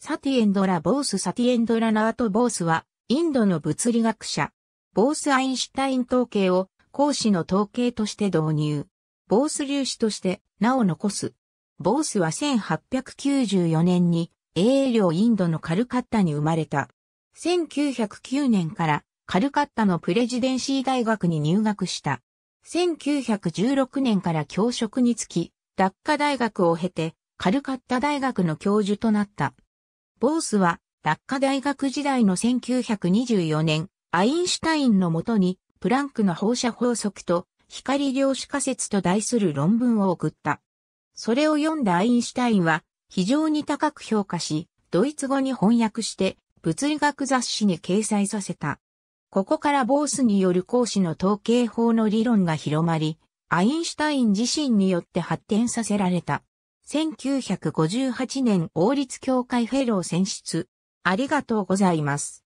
サティエンドラ・ボース・サティエンドラ・ナート・ボースは、インドの物理学者、ボース・アインシュタイン統計を、講師の統計として導入。ボース粒子として名を残す。ボースは1894年に英領インドのカルカッタに生まれた。1909年からカルカッタのプレジデンシー大学に入学した。1916年から教職につき、ダッカ大学を経てカルカッタ大学の教授となった。ボースは、落下大学時代の1924年、アインシュタインのもとに、プランクの放射法則と、光量子仮説と題する論文を送った。それを読んだアインシュタインは、非常に高く評価し、ドイツ語に翻訳して、物理学雑誌に掲載させた。ここからボースによる講師の統計法の理論が広まり、アインシュタイン自身によって発展させられた。1958年王立協会フェロー選出。ありがとうございます。